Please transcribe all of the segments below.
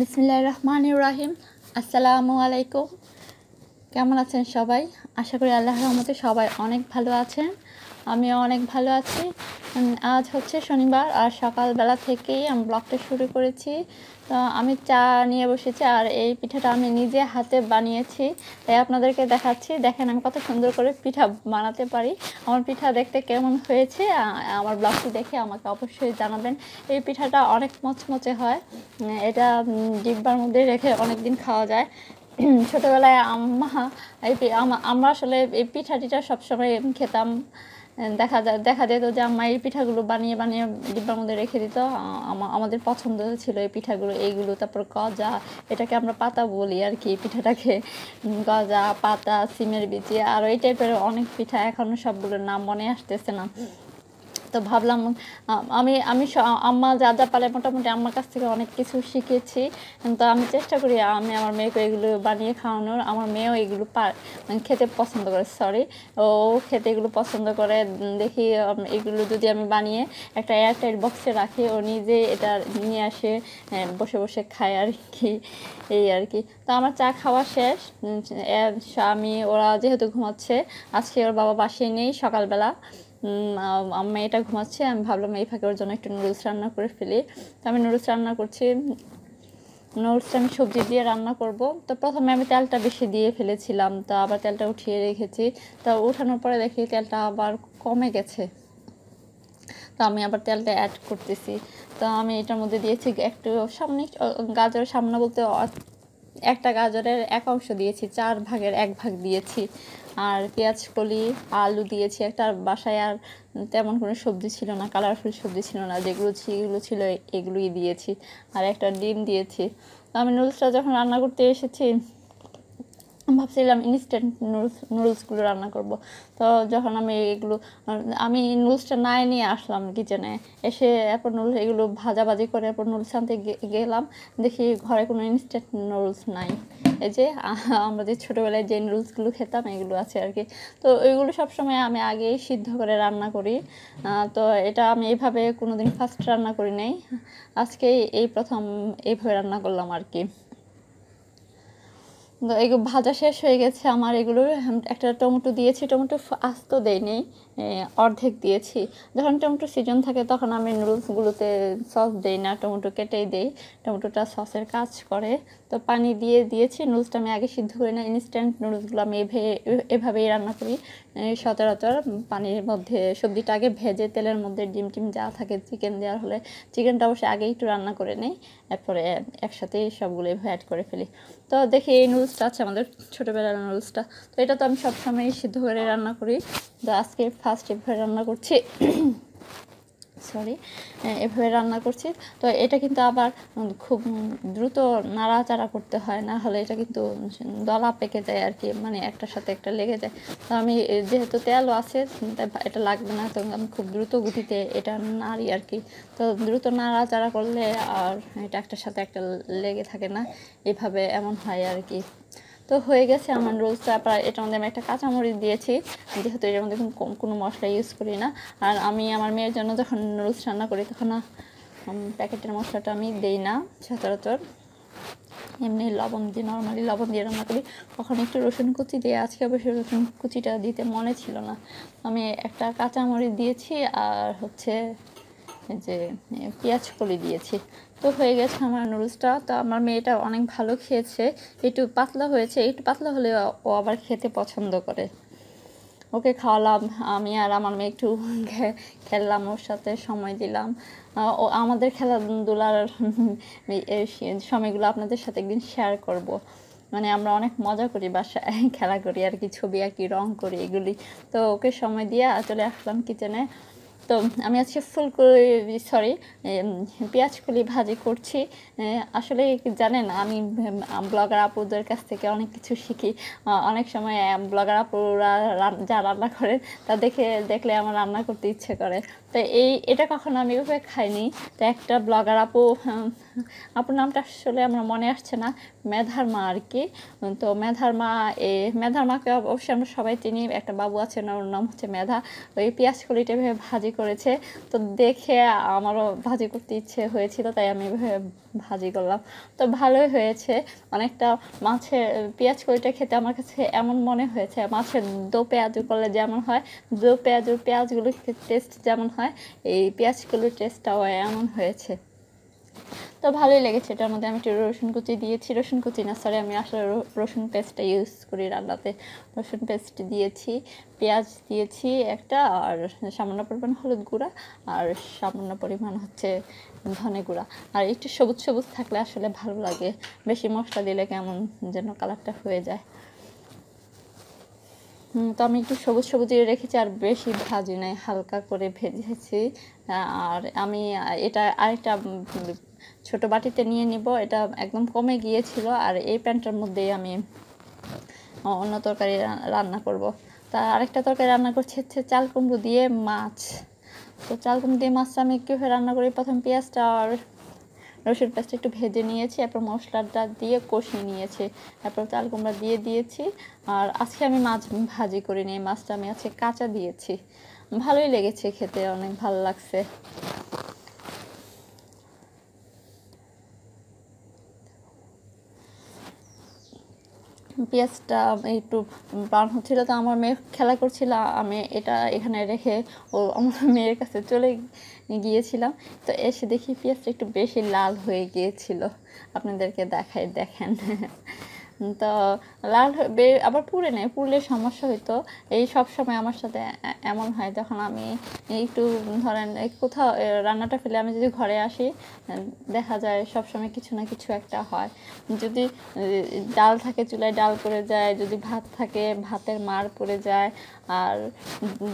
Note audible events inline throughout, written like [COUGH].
বিসমিল্লা রহমান রাহিম আসসালামু আলাইকুম কেমন আছেন সবাই আশা করি আল্লাহ রহমতে সবাই অনেক ভালো আছেন আমিও অনেক ভালো আছি আজ হচ্ছে শনিবার আর সকালবেলা থেকেই আমি ব্লগটা শুরু করেছি তো আমি চা নিয়ে বসেছি আর এই পিঠাটা আমি নিজে হাতে বানিয়েছি তাই আপনাদেরকে দেখাচ্ছি দেখেন আমি কত সুন্দর করে পিঠা বানাতে পারি আমার পিঠা দেখতে কেমন হয়েছে আমার ব্লগটি দেখে আমাকে অবশ্যই জানাবেন এই পিঠাটা অনেক মচমচে হয় এটা ডিব্বার মধ্যে রেখে অনেক দিন খাওয়া যায় [CLEARS THROAT] ছোটোবেলায় আম্মা আমরা আসলে এই পিঠা টিঠা সবসময় খেতাম দেখা যায় দেখা যেত যে আমার এই পিঠাগুলো বানিয়ে বানিয়ে ডিব্বার মধ্যে রেখে দিত আমাদের পছন্দ ছিল এই পিঠাগুলো এইগুলো তারপর গজা এটাকে আমরা পাতা বলি আর কি পিঠাটাকে গজা পাতা সিমের বিচি আর এই টাইপের অনেক পিঠা এখনও সবগুলোর নাম মনে আসতেছে না তো ভাবলাম আমি আমি আম্মা যা যা পারে মোটামুটি আম্মার কাছ থেকে অনেক কিছু শিখেছি তো আমি চেষ্টা করি আমি আমার মেয়েকে এগুলো বানিয়ে খাওয়ানোর আমার মেয়েও এগুলো মানে খেতে পছন্দ করে সরি ও খেতে এগুলো পছন্দ করে দেখি এগুলো যদি আমি বানিয়ে একটা এয়ারটাইট বক্সে রাখি ও নিজে এটা নিয়ে আসে বসে বসে খায় আর কি এই আর কি তো আমার চা খাওয়া শেষ স্বামী ওরা যেহেতু ঘুমাচ্ছে আজকে ওর বাবা বাসে নেই সকালবেলা মেয়েটা ঘুমাচ্ছে আমি ভাবলাম এই ফাঁকে ওর জন্য একটু নুডলস রান্না করে ফেলি তো আমি নুডলস রান্না করছি নুডলসটা আমি সবজি দিয়ে রান্না করব তো প্রথমে আমি তেলটা বেশি দিয়ে ফেলেছিলাম তো আবার তেলটা উঠিয়ে রেখেছি তা উঠানোর পরে দেখি তেলটা আবার কমে গেছে তো আমি আবার তেলটা অ্যাড করতেছি তো আমি এটার মধ্যে দিয়েছি একটু সামনে গাজরের সামনে বলতে একটা গাজরের এক অংশ দিয়েছি চার ভাগের এক ভাগ দিয়েছি আর পেঁয়াজ কলি আলু দিয়েছি একটা আর বাসায় আর তেমন কোনো সবজি ছিল না কালারফুল সবজি ছিল না যেগুলো ছিল ছিল এগুলোই দিয়েছি আর একটা ডিম দিয়েছি আমি নুডলসটা যখন রান্না করতে এসেছি ভাবছিলাম ইনস্ট্যান্ট নুডলস নুডলসগুলো রান্না করব তো যখন আমি এগুলো আমি নুডলসটা না নিয়ে আসলাম কিচেনে এসে এরপর নুডলস এগুলো ভাজাভাজি করে এরপর নুডলস আনতে গেলাম দেখি ঘরে কোনো ইনস্ট্যান্ট নুডলস নাই এই যে আমরা যে ছোটোবেলায় যে নুডলসগুলো খেতাম এগুলো আছে আর কি তো ওইগুলো সবসময় আমি আগেই সিদ্ধ করে রান্না করি তো এটা আমি এইভাবে কোনোদিন ফার্স্ট রান্না করি নাই আজকে এই প্রথম এইভাবে রান্না করলাম আর কি এগুলো ভাজা শেষ হয়ে গেছে আমার এগুলোর একটা টমেটো দিয়েছি টমেটো আস্ত দেয়নি অর্ধেক দিয়েছি যখন টমেটো সিজন থাকে তখন আমি নুডলসগুলোতে সস দেই না টমেটো কেটেই দেই টমেটোটা সসের কাজ করে তো পানি দিয়ে দিয়েছি নুডলসটা আমি আগে সিদ্ধ করি না ইনস্ট্যান্ট নুডলসগুলো আমি এভাবেই রান্না করি সচরাচর পানির মধ্যে সবজিটা আগে ভেজে তেলের মধ্যে ডিম টিম যা থাকে চিকেন দেওয়ার হলে চিকেনটা অবশ্যই আগে একটু রান্না করে নেই এরপরে একসাথেই সবগুলো এভাবে অ্যাড করে ফেলি তো দেখি এই নুডলসটা আছে আমাদের ছোটোবেলার নুডলসটা তো এটা তো আমি সবসময় সিদ্ধ করে রান্না করি তো আজকে ফার্স্ট এভাবে রান্না করছি সরি হ্যাঁ, এভাবে রান্না করছি তো এটা কিন্তু আবার খুব দ্রুত নাড়াচাড়া করতে হয় না হলে এটা কিন্তু দলা পেকে যায় আর কি মানে একটার সাথে একটা লেগে যায় তো আমি যেহেতু তেলও আছে এটা লাগবে না তো আমি খুব দ্রুত গুটিতে এটা নাড়ি আর কি তো দ্রুত নাড়াচাড়া করলে আর এটা একটার সাথে একটা লেগে থাকে না এভাবে এমন হয় আর কি তো হয়ে গেছে আমার রোলসটা প্রায় এটার মধ্যে আমি একটা কাঁচামরিচ দিয়েছি যেহেতু এটার মধ্যে কোনো মশলা ইউজ করি না আর আমি আমার মেয়ের জন্য যখন রোলস রান্না করি তখন প্যাকেটের মশলাটা আমি দেই না সচরাচর এমনি লবণ দিয়ে নর্মালি লবণ দিয়ে রান্না করি কখন একটু রসুন কুচি দিয়ে আজকে অবশ্যই রসুন কুচিটা দিতে মনে ছিল না আমি একটা কাঁচামরিচ দিয়েছি আর হচ্ছে যে পেঁয়াজ কলি দিয়েছি তো হয়ে গেছে আমার নুডলসটা তো আমার মেয়েটা অনেক ভালো খেয়েছে একটু পাতলা হয়েছে একটু পাতলা হলে ও আবার খেতে পছন্দ করে ওকে খাওয়ালাম আমি আর আমার মেয়ে একটু খেললাম ওর সাথে সময় দিলাম ও আমাদের খেলাধুলার সময়গুলো আপনাদের সাথে একদিন শেয়ার করব। মানে আমরা অনেক মজা করি বাসায় খেলা করি আর কি ছবি আঁকি রং করি এগুলি তো ওকে সময় দিয়ে চলে আসলাম কিচেনে তো আমি আজকে ফুলকুলি সরি পেঁয়াজকলি ভাজি করছি আসলে জানেন আমি ব্লগার আপুদের কাছ থেকে অনেক কিছু শিখি অনেক সময় ব্লগার আপুরা যা রান্না করে তা দেখে দেখলে আমার রান্না করতে ইচ্ছে করে তো এই এটা কখনো আমি এভাবে খাইনি তো একটা ব্লগার আপু আপুর নামটা আসলে আমার মনে আসছে না মেধার মা আর কি তো মেধার মা এ মেধার মাকে অবশ্যই আমরা সবাই চিনি একটা বাবু আছে ওর নাম হচ্ছে মেধা ওই পেঁয়াজ কলিটা এভাবে ভাজি করেছে তো দেখে আমারও ভাজি করতে ইচ্ছে হয়েছিল তাই আমি এভাবে ভাজি করলাম তো ভালোই হয়েছে অনেকটা মাছের পেঁয়াজ কলিটা খেতে আমার কাছে এমন মনে হয়েছে মাছের দো পেঁয়াজু করলে যেমন হয় দো পেঁয়াজ পেঁয়াজগুলো টেস্ট যেমন হয় হয় এই পেঁয়াজগুলোর টেস্টটাও এমন হয়েছে তো ভালোই লেগেছে এটার মধ্যে আমি একটু রসুন কুচি দিয়েছি রসুন কুচি না সরি আমি আসলে রসুন পেস্টটা ইউজ করি রান্নাতে রসুন পেস্ট দিয়েছি পেঁয়াজ দিয়েছি একটা আর সামান্য পরিমাণ হলুদ গুঁড়া আর সামান্য পরিমাণ হচ্ছে ধনে গুঁড়া আর একটু সবুজ সবুজ থাকলে আসলে ভালো লাগে বেশি মশলা দিলে কেমন যেন কালারটা হয়ে যায় তো আমি একটু সবুজ সবুজ রেখেছি আর বেশি ভাজি নাই হালকা করে ভেজেছি আর আমি এটা আরেকটা ছোট বাটিতে নিয়ে নিব এটা একদম কমে গিয়েছিল আর এই প্যান্টটার মধ্যেই আমি অন্য তরকারি রান্না করব। তা আরেকটা তরকারি রান্না করছি হচ্ছে চাল কুমড়ো দিয়ে মাছ তো চাল কুমড়ো দিয়ে মাছটা আমি কীভাবে রান্না করি প্রথম পেঁয়াজটা আর রসুন পেঁয়াজটা একটু ভেজে নিয়েছি তারপর মশলাটা দিয়ে কষিয়ে নিয়েছি তারপর চাল কুমড়া দিয়ে দিয়েছি আর আজকে আমি মাছ ভাজি করে নিয়ে মাছটা আমি আজকে কাঁচা দিয়েছি ভালোই লেগেছে খেতে অনেক ভালো লাগছে পেঁয়াজটা একটু ব্রাউন হচ্ছিল তো আমার মেয়ে খেলা করছিল আমি এটা এখানে রেখে ও আমার মেয়ের কাছে চলে গিয়েছিলাম তো এসে দেখি পেঁয়াজটা একটু বেশি লাল হয়ে গিয়েছিল আপনাদেরকে দেখাই দেখেন তো লাল বে আবার পুড়ে নেয় পুড়লে সমস্যা হইতো এই সব সময় আমার সাথে এমন হয় যখন আমি একটু ধরেন কোথাও রান্নাটা ফেলে আমি যদি ঘরে আসি দেখা যায় সব সময় কিছু না কিছু একটা হয় যদি ডাল থাকে চুলায় ডাল পড়ে যায় যদি ভাত থাকে ভাতের মার পড়ে যায় আর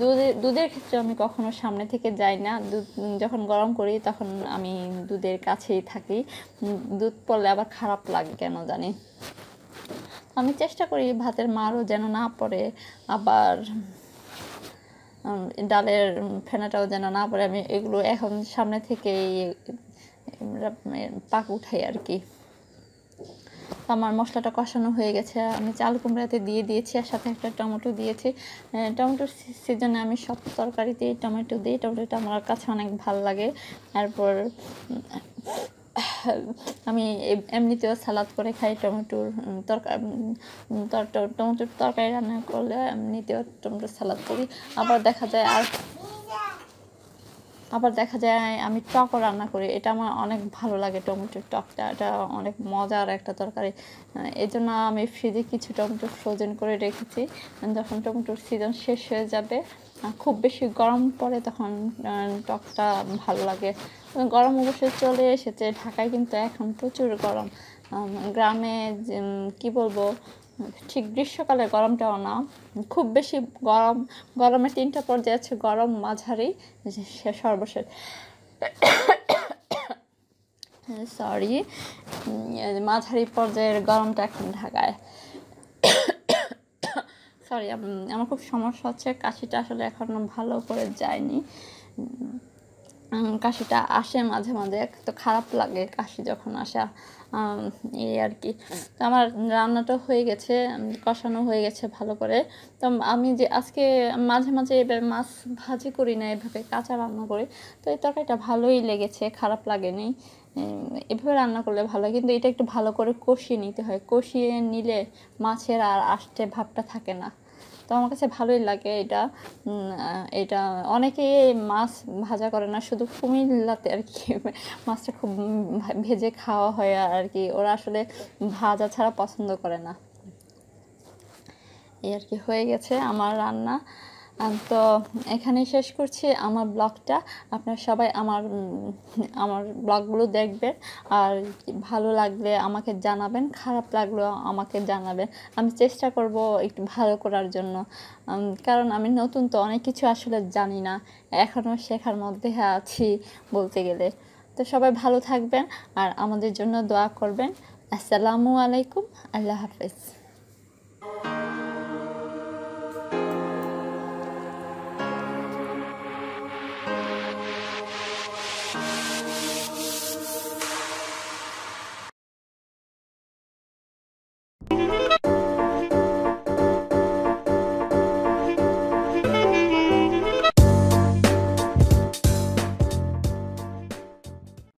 দুধের দুধের ক্ষেত্রে আমি কখনো সামনে থেকে যাই না দুধ যখন গরম করি তখন আমি দুধের কাছেই থাকি দুধ পড়লে আবার খারাপ লাগে কেন জানি আমি চেষ্টা করি ভাতের মারও যেন না পড়ে আবার ডালের ফেনাটাও যেন না পড়ে আমি এগুলো এখন সামনে থেকেই পাক উঠাই আর কি আমার মশলাটা কষানো হয়ে গেছে আমি চাল কুমড়াতে দিয়ে দিয়েছি আর সাথে একটা টমেটো দিয়েছি টমেটোর সিজনে আমি সব তরকারিতে টমেটো দিই টমেটোটা আমার কাছে অনেক ভাল লাগে তারপর আমি এমনিতেও সালাদ করে খাই টমেটোর তরকারি টমেটোর তরকারি রান্না করলে এমনিতেও টমেটোর সালাদ করি আবার দেখা যায় আর আবার দেখা যায় আমি টকও রান্না করি এটা আমার অনেক ভালো লাগে টমেটোর টকটা এটা অনেক মজার একটা তরকারি এই জন্য আমি ফ্রিজে কিছু টমেটো ফ্রোজেন করে রেখেছি যখন টমেটোর সিজন শেষ হয়ে যাবে খুব বেশি গরম পড়ে তখন টকটা ভালো লাগে গরম অবশ্যই চলে এসেছে ঢাকায় কিন্তু এখন প্রচুর গরম গ্রামে কি বলবো ঠিক গ্রীষ্মকালে গরমটাও না খুব বেশি গরম গরমের তিনটা পর্যায়ে আছে গরম মাঝারি সর্বশেষ সরি মাঝারি পর্যায়ের গরমটা এখন ঢাকায় সরি আমার খুব সমস্যা হচ্ছে কাশিটা আসলে এখনও ভালো করে যায়নি কাশিটা আসে মাঝে মাঝে তো খারাপ লাগে কাশি যখন আসা এই আর কি তো আমার রান্নাটা হয়ে গেছে কষানো হয়ে গেছে ভালো করে তো আমি যে আজকে মাঝে মাঝে এবার মাছ ভাজি করি না এভাবে কাঁচা রান্না করি তো এই তরকারিটা ভালোই লেগেছে খারাপ লাগেনি এভাবে রান্না করলে ভালো হয় কিন্তু এটা একটু ভালো করে কষিয়ে নিতে হয় কষিয়ে নিলে মাছের আর আসতে ভাবটা থাকে না তো আমার কাছে ভালোই লাগে এটা এটা অনেকে মাছ ভাজা করে না শুধু কুমিল্লাতে আর কি [LAUGHS] মাছটা খুব ভেজে খাওয়া হয় আর কি ওরা আসলে ভাজা ছাড়া পছন্দ করে না এই আর কি হয়ে গেছে আমার রান্না তো এখানেই শেষ করছি আমার ব্লগটা আপনারা সবাই আমার আমার ব্লগগুলো দেখবেন আর ভালো লাগলে আমাকে জানাবেন খারাপ লাগলেও আমাকে জানাবেন আমি চেষ্টা করব একটু ভালো করার জন্য কারণ আমি নতুন তো অনেক কিছু আসলে জানি না এখনও শেখার মধ্যে আছি বলতে গেলে তো সবাই ভালো থাকবেন আর আমাদের জন্য দোয়া করবেন আসসালামু আলাইকুম আল্লাহ হাফেজ